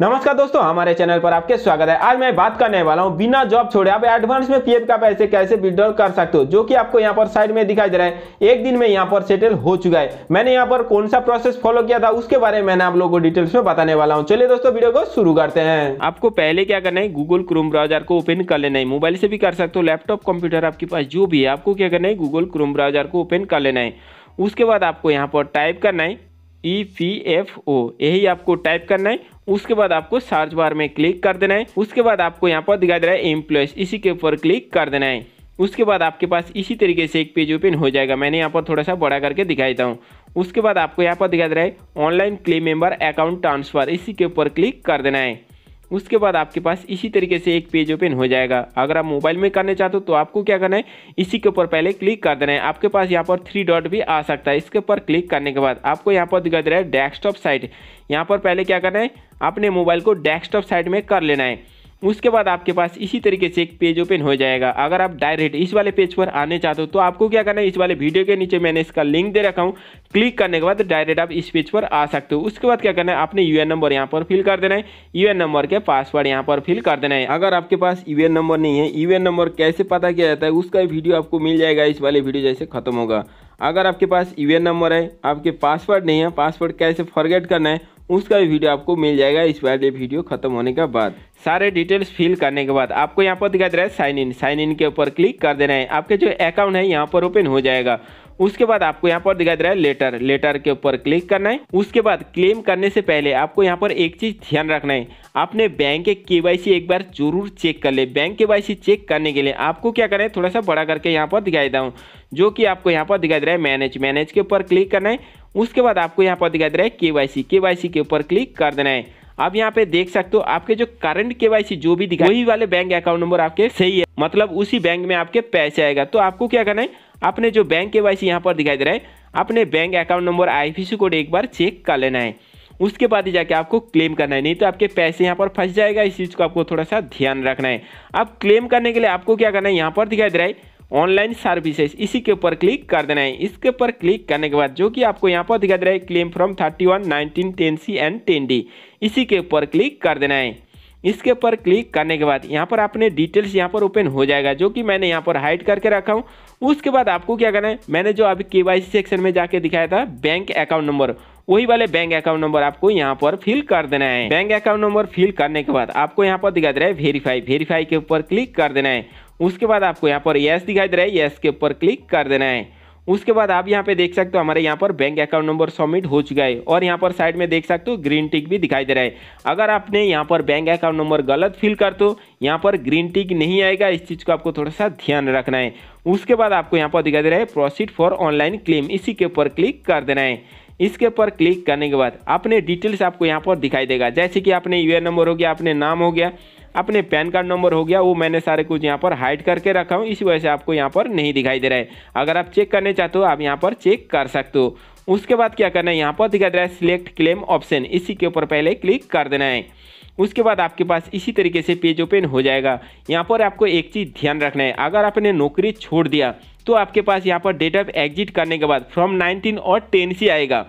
नमस्कार दोस्तों हमारे चैनल पर आपके स्वागत है आज मैं बात करने वाला हूं बिना जॉब छोड़े आप एडवांस में पीएफ का पैसे कैसे विड्रॉल कर सकते हो जो कि आपको यहां पर साइड में दिखाई दे रहा है एक दिन में यहां पर सेटल हो चुका है मैंने यहां पर कौन सा प्रोसेस फॉलो किया था उसके बारे में मैंने आप लोगों को डिटेल्स में बताने वाला हूँ चलिए दोस्तों वीडियो को शुरू करते हैं आपको पहले क्या करना है गूगल क्रोम ब्राउजर को ओपन कर लेना है मोबाइल से भी कर सकते हो लैपटॉप कंप्यूटर आपके पास जो भी है आपको क्या करना है गूगल क्रोम ब्राउजर को ओपन कर लेना है उसके बाद आपको यहाँ पर टाइप करना है ई पी एफ ओ यही आपको टाइप करना है उसके बाद आपको सर्च बार में क्लिक कर देना है उसके बाद आपको यहाँ पर दिखाई दे रहा है एम्प्लॉयज इसी के ऊपर क्लिक कर देना है उसके बाद आपके पास इसी तरीके से एक पेज ओपन हो जाएगा मैंने यहाँ पर थोड़ा सा बड़ा करके दिखाई देता हूँ उसके बाद आपको यहाँ पर दिखाई दे रहा है online claim member account transfer इसी के ऊपर क्लिक कर देना है उसके बाद आपके पास इसी तरीके से एक पेज ओपन हो जाएगा अगर आप मोबाइल में करना चाहते हो तो आपको क्या करना है इसी के ऊपर पहले क्लिक कर देना है आपके पास यहाँ पर थ्री डॉट भी आ सकता है इसके ऊपर क्लिक करने के बाद आपको यहाँ पर दिखा दे रहा है डेस्कटॉप साइट यहाँ पर पहले क्या करना है अपने मोबाइल को डेस्कटॉप साइट में कर लेना है उसके बाद आपके पास इसी तरीके से एक पेज ओपन हो जाएगा अगर आप डायरेक्ट इस वाले पेज पर आने चाहते हो तो आपको क्या करना है इस वाले वीडियो के नीचे मैंने इसका लिंक दे रखा हूँ क्लिक करने के बाद डायरेक्ट आप इस पेज पर आ सकते हो उसके बाद क्या करना है आपने यू नंबर यहाँ पर फिल कर देना है यू नंबर के पासवर्ड यहाँ पर फिल कर देना है अगर आपके पास यू नंबर नहीं है यू नंबर कैसे पता किया जाता है उसका वीडियो आपको मिल जाएगा इस वाले वीडियो जैसे खत्म होगा अगर आपके पास यू नंबर है आपके पासवर्ड नहीं है पासवर्ड कैसे फॉरगेट करना है उसका भी वीडियो आपको मिल जाएगा इस वाले वीडियो खत्म होने के बाद सारे डिटेल्स फिल करने के बाद आपको यहाँ पर दिखाई दे रहा है साइन इन साइन इन के ऊपर क्लिक कर देना है आपके जो अकाउंट है यहाँ पर ओपन हो जाएगा उसके बाद आपको यहाँ पर दिखाई दे रहा है लेटर लेटर के ऊपर क्लिक करना है उसके बाद क्लेम करने से पहले आपको यहाँ पर एक चीज़ ध्यान रखना है आपने बैंक के केवाईसी एक बार जरूर चेक कर ले बैंक केवाईसी चेक करने के लिए आपको क्या करना है थोड़ा सा बड़ा करके यहाँ पर दिखाई दे जो कि आपको यहाँ पर दिखाई दे रहा है मैनेज मैनेज के ऊपर क्लिक करना है उसके बाद आपको यहाँ पर दिखाई दे रहा है के वाई सी के वाई सी के ऊपर क्लिक कर देना है आप यहाँ पे देख सकते हो आपके जो करंट के जो भी दिखाई वही वाले बैंक अकाउंट नंबर आपके सही है मतलब उसी बैंक में आपके पैसे आएगा तो आपको क्या करना है अपने जो बैंक के वाई सी यहाँ पर दिखाई दे रहा है अपने bank account number IFSC code एक बार चेक कर लेना है उसके बाद ही जाके आपको क्लेम करना है नहीं तो आपके पैसे यहाँ पर फंस जाएगा इस चीज़ को आपको थोड़ा सा ध्यान रखना है अब क्लेम करने के लिए आपको क्या करना है यहाँ पर दिखाई दे रहा है ऑनलाइन सर्विसेज इसी के ऊपर क्लिक कर देना है इसके ऊपर क्लिक करने के बाद जो कि आपको यहाँ पर दिखाई दे रहा है claim from thirty one nineteen ten C and ten D इसी के ऊपर क्लिक कर देना है इसके ऊपर क्लिक करने के बाद यहाँ पर आपने डिटेल्स यहाँ पर ओपन हो जाएगा जो कि मैंने यहाँ पर हाइड करके रखा हूँ उसके बाद आपको क्या करना है मैंने जो अभी के सेक्शन में जाके दिखाया था बैंक अकाउंट नंबर वही वाले बैंक अकाउंट नंबर आपको यहाँ पर फिल कर देना है बैंक अकाउंट नंबर फिल करने के बाद आपको यहाँ पर दिखा दे रहा है वेरीफाई वेरीफाई के ऊपर क्लिक कर देना है उसके बाद आपको यहाँ पर येस दिखाई दे रहा है येस के ऊपर क्लिक कर देना है उसके बाद आप यहाँ पे देख सकते हो हमारे यहाँ पर बैंक अकाउंट नंबर सबमिट हो चुका है और यहाँ पर साइड में देख सकते हो ग्रीन टिक भी दिखाई दे रहा है अगर आपने यहाँ पर बैंक अकाउंट नंबर गलत फिल कर दो यहाँ पर ग्रीन टिक नहीं आएगा इस चीज़ को आपको थोड़ा सा ध्यान रखना है उसके बाद आपको यहाँ पर दिखाई दे रहा है प्रोसीड फॉर ऑनलाइन क्लेम इसी के ऊपर क्लिक कर देना है इसके ऊपर क्लिक करने के बाद अपने डिटेल्स आपको यहाँ पर दिखाई देगा जैसे कि आपने यू नंबर हो गया अपने नाम हो गया अपने पैन कार्ड नंबर हो गया वो मैंने सारे कुछ यहाँ पर हाइड करके रखा हूँ इसी वजह से आपको यहाँ पर नहीं दिखाई दे रहा है अगर आप चेक करने चाहते हो आप यहाँ पर चेक कर सकते हो उसके बाद क्या करना है यहाँ पर दिखा रहा है सिलेक्ट क्लेम ऑप्शन इसी के ऊपर पहले क्लिक कर देना है उसके बाद आपके पास इसी तरीके से पेज ओपन हो जाएगा यहाँ पर आपको एक चीज़ ध्यान रखना है अगर आपने नौकरी छोड़ दिया तो आपके पास यहाँ पर डेट ऑफ एग्जिट करने के बाद फ्रॉम 19 और 10 सी आएगा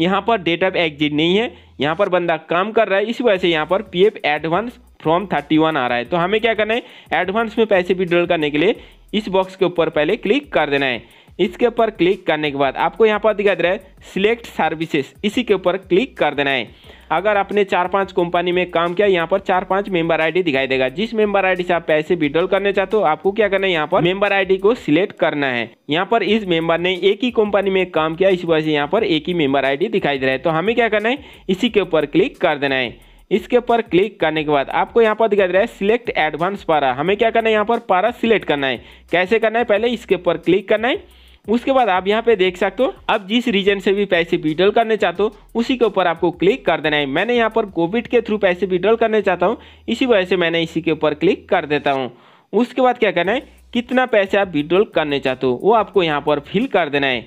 यहाँ पर डेट ऑफ एग्जिट नहीं है यहाँ पर बंदा काम कर रहा है इस वजह से यहाँ पर P F advance from thirty one आ रहा है तो हमें क्या करना है एडवांस में पैसे विड्रॉल करने के लिए इस बॉक्स के ऊपर पहले क्लिक कर देना है इसके ऊपर क्लिक करने के बाद आपको यहाँ पर दिखा दे रहा है सिलेक्ट सर्विसेज इसी के ऊपर क्लिक कर देना है अगर आपने चार पांच कंपनी में काम किया यहाँ पर चार पांच मेंबर आईडी दिखाई देगा जिस मेंबर आईडी से आप पैसे विड्रॉल करने चाहते हो आपको क्या करना है यहाँ पर मेंबर आईडी को सिलेक्ट करना है यहाँ पर इस मेंबर ने एक ही कंपनी में काम किया इस वजह से यहाँ पर एक ही मेंबर आईडी दिखाई दे रहा है तो हमें क्या करना है इसी के ऊपर क्लिक कर देना है इसके ऊपर क्लिक करने के बाद आपको यहाँ पर दिखाई दे रहा है सिलेक्ट एडवांस पारा हमें क्या करना है यहाँ पर पारा सिलेक्ट करना है कैसे करना है पहले इसके ऊपर क्लिक करना है उसके बाद आप यहाँ पे देख सकते हो अब जिस रीजन से भी पैसे विड्रॉल करने चाहते हो उसी के ऊपर आपको क्लिक कर देना है मैंने यहाँ पर कोविड के थ्रू पैसे विड्रॉल करने चाहता हूँ इसी वजह से मैंने इसी के ऊपर क्लिक कर देता हूँ उसके बाद क्या करना है कितना पैसे आप विड्रॉल करने चाहते हो वो आपको यहाँ पर फिल कर देना है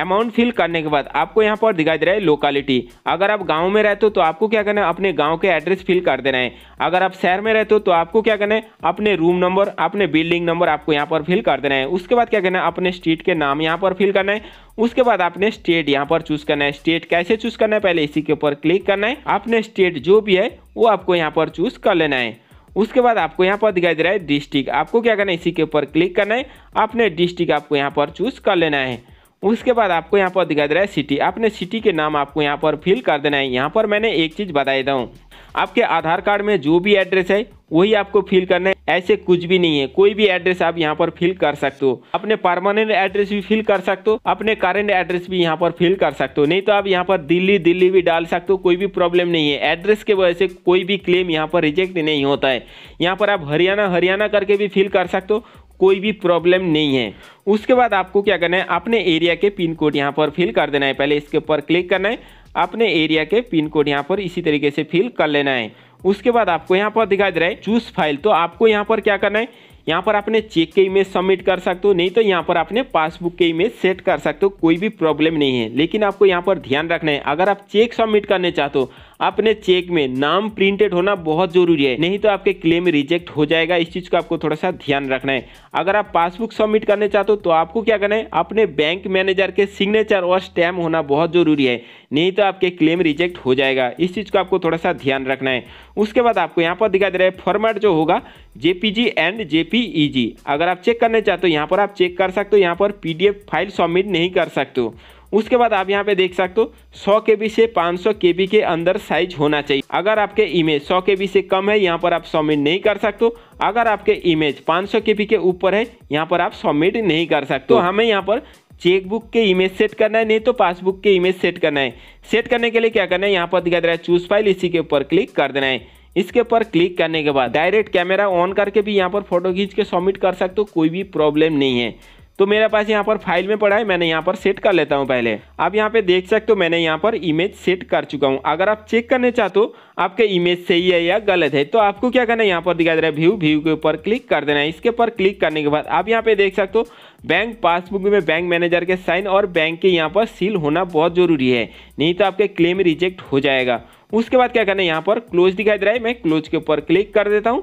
अमाउंट फिल करने के बाद आपको यहाँ पर दिखाई दे रहा है लोकेलिटी अगर आप गाँव में रहते हो तो आपको क्या करना है अपने गाँव के एड्रेस फिल कर देना है अगर आप शहर में रहते हो तो आपको क्या करना है अपने रूम नंबर अपने बिल्डिंग नंबर आपको यहाँ पर फिल कर देना है उसके बाद क्या करना है अपने स्ट्रीट के नाम यहाँ पर फिल करना है उसके बाद आपने स्टेट यहाँ पर चूज करना है स्टेट कैसे चूज करना है पहले इसी के ऊपर क्लिक करना है अपने स्टेट जो भी है वो आपको यहाँ पर चूज कर लेना है उसके बाद आपको यहाँ पर दिखाई दे रहा है डिस्ट्रिक्ट आपको क्या करना है इसी के ऊपर क्लिक करना है अपने डिस्ट्रिक्ट आपको यहाँ पर चूज कर लेना है उसके बाद आपको यहाँ पर दिखाई दे रहा है सिटी आपने सिटी के नाम आपको यहाँ पर फिल कर देना है यहाँ पर मैंने एक चीज़ बता देता हूँ आपके आधार कार्ड में जो भी एड्रेस है वही आपको फिल करना है ऐसे कुछ भी नहीं है कोई भी एड्रेस आप यहाँ पर फिल कर सकते हो अपने परमानेंट एड्रेस भी फिल कर सकते हो अपने करेंट एड्रेस भी यहाँ पर फिल कर सकते हो नहीं तो आप यहाँ पर दिल्ली दिल्ली भी डाल सकते हो कोई भी प्रॉब्लम नहीं है एड्रेस के वजह से कोई भी क्लेम यहाँ पर रिजेक्ट नहीं होता है यहाँ पर आप हरियाणा हरियाणा करके भी फिल कर सकते हो कोई भी प्रॉब्लम नहीं है उसके बाद आपको क्या करना है अपने एरिया के पिन कोड यहाँ पर फिल कर देना है पहले इसके ऊपर क्लिक करना है अपने एरिया के पिन कोड यहाँ पर इसी तरीके से फिल कर लेना है उसके बाद आपको यहाँ पर दिखाई दे रहा है चूज फाइल तो आपको यहाँ पर क्या करना है यहाँ पर आपने चेक के इमेज सबमिट कर सकते हो नहीं तो यहाँ पर आपने पासबुक के इमेज सेट कर सकते हो कोई भी प्रॉब्लम नहीं है लेकिन आपको यहाँ पर ध्यान रखना है अगर आप चेक सबमिट करने चाहते हो अपने चेक में नाम प्रिंटेड होना बहुत जरूरी है नहीं तो आपके क्लेम रिजेक्ट हो जाएगा इस चीज़ का आपको थोड़ा सा ध्यान रखना है अगर आप पासबुक सबमिट करने चाहते हो तो आपको क्या करना है अपने बैंक मैनेजर के सिग्नेचर और स्टैम्प होना बहुत जरूरी है नहीं तो आपके क्लेम रिजेक्ट हो जाएगा इस चीज़ को आपको थोड़ा सा ध्यान रखना है उसके बाद आपको यहाँ पर दिखाई दे रहा है फॉर्मेट जो होगा जेपीजी एंड जेपीईजी अगर आप चेक करने चाहते हो यहाँ पर आप चेक कर सकते हो यहाँ पर पीडीएफ फाइल सबमिट नहीं कर सकते हो उसके बाद आप यहाँ पे देख सकते हो सौ के बी से पाँच सौ के बी के अंदर साइज होना चाहिए अगर आपके इमेज सौ के बी से कम है यहाँ पर आप सबमिट नहीं कर सकते अगर आपके इमेज पाँच सौ के बी के ऊपर है यहाँ पर आप सबमिट नहीं कर सकते तो हमें यहाँ पर चेकबुक के इमेज सेट करना है नहीं तो पासबुक के इमेज सेट करना है सेट करने के लिए क्या करना है यहाँ पर दिखा दे रहा है चूज फाइल इसी के ऊपर क्लिक कर देना है इसके ऊपर क्लिक करने के बाद डायरेक्ट कैमरा ऑन करके भी यहाँ पर फोटो खींच के सबमिट कर सकते हो कोई भी प्रॉब्लम नहीं है तो मेरे पास यहाँ पर फाइल में पड़ा है मैंने यहाँ पर सेट कर लेता हूँ पहले आप यहाँ पे देख सकते हो मैंने यहाँ पर इमेज सेट कर चुका हूँ अगर आप चेक करने चाहते हो आपका इमेज सही है या गलत है तो आपको क्या करना है यहाँ पर दिखाई दे रहा है व्यू व्यू के ऊपर क्लिक कर देना है इसके ऊपर क्लिक करने के बाद आप यहाँ पे देख सकते हो बैंक पासबुक में बैंक मैनेजर के साइन और बैंक के यहाँ पर सील होना बहुत ज़रूरी है नहीं तो आपके क्लेम रिजेक्ट हो जाएगा उसके बाद क्या करना है यहाँ पर क्लोज दिखाई दे रहा है मैं क्लोज के ऊपर क्लिक कर देता हूँ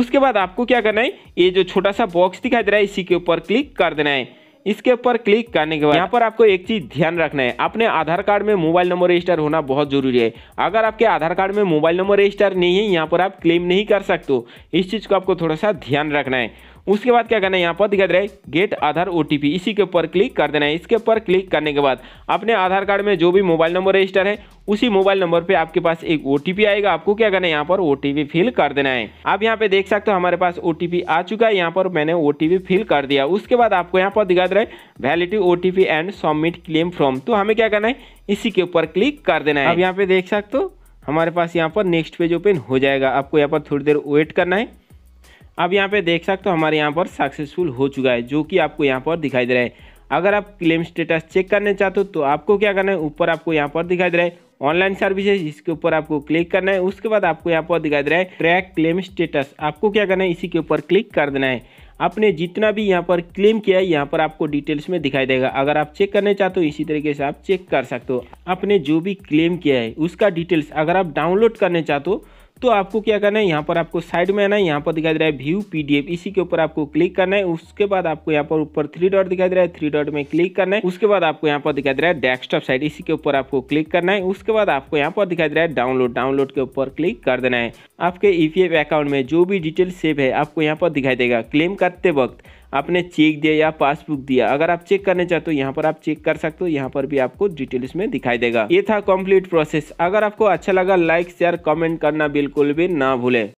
उसके बाद आपको क्या करना है ये जो छोटा सा बॉक्स दिखाई दे रहा है इसी के ऊपर क्लिक कर देना है इसके ऊपर क्लिक करने के बाद यहाँ पर आपको एक चीज ध्यान रखना है अपने आधार कार्ड में मोबाइल नंबर रजिस्टर होना बहुत जरूरी है अगर आपके आधार कार्ड में मोबाइल नंबर रजिस्टर नहीं है यहाँ पर आप क्लेम नहीं कर सकते इस चीज को आपको थोड़ा सा ध्यान रखना है उसके बाद क्या करना है यहाँ पर दिखा दे रहा है गेट आधार ओ इसी के ऊपर क्लिक कर देना है इसके ऊपर क्लिक करने के बाद अपने आधार कार्ड में जो भी मोबाइल नंबर रजिस्टर है उसी मोबाइल नंबर पे आपके पास एक ओ आएगा आपको क्या करना है यहाँ पर ओ फिल कर देना है आप यहाँ पे देख सकते हो हमारे पास ओ आ चुका है यहाँ पर मैंने ओ फिल कर दिया उसके बाद आपको यहाँ पर दिखा दे रहा है वैलिडी ओ एंड सबमिट क्लेम फ्रॉम तो हमें क्या करना है इसी के ऊपर क्लिक कर देना है अब यहाँ पे देख सकते हो हमारे पास यहाँ पर नेक्स्ट पेज ओपन हो जाएगा आपको यहाँ पर थोड़ी देर वेट करना है अब यहाँ पे देख सकते हो हमारे यहाँ पर सक्सेसफुल हो चुका है जो कि आपको यहाँ पर दिखाई दे रहा है अगर आप क्लेम स्टेटस चेक करने चाहते हो तो आपको क्या करना है ऊपर आपको यहाँ पर दिखाई दे रहा है ऑनलाइन सर्विसेज इसके ऊपर आपको क्लिक करना है उसके बाद आपको यहाँ पर दिखाई दे रहा है ट्रैक क्लेम स्टेटस आपको क्या करना है इसी के ऊपर क्लिक कर देना है आपने जितना भी यहाँ पर क्लेम किया है यहाँ पर आपको डिटेल्स में दिखाई देगा अगर आप चेक करने चाहते हो इसी तरीके से आप चेक कर सकते हो आपने जो भी क्लेम किया है उसका डिटेल्स अगर आप डाउनलोड करने चाहते हो तो आपको क्या करना है यहाँ पर आपको साइड में आना है यहाँ पर दिखाई दे रहा है व्यू पीडीएफ इसी के ऊपर आपको क्लिक करना है उसके बाद आपको यहाँ पर ऊपर थ्री डॉट दिखाई दे रहा है थ्री डॉट में क्लिक करना है उसके बाद आपको यहाँ पर दिखाई दे रहा है डेस्कटॉप साइड इसी के ऊपर आपको क्लिक करना है उसके बाद आपको यहाँ पर दिखाई दे रहा है डाउनलोड डाउनलोड के ऊपर क्लिक कर देना है आपके ई e अकाउंट में जो भी डिटेल सेव है आपको यहाँ पर दिखाई देगा क्लेम करते वक्त आपने चेक दिया या पासबुक दिया अगर आप चेक करने चाहते हो यहाँ पर आप चेक कर सकते हो यहाँ पर भी आपको डिटेल इसमें दिखाई देगा ये था कम्प्लीट प्रोसेस अगर आपको अच्छा लगा लाइक शेयर कमेंट करना बिल्कुल भी ना भूले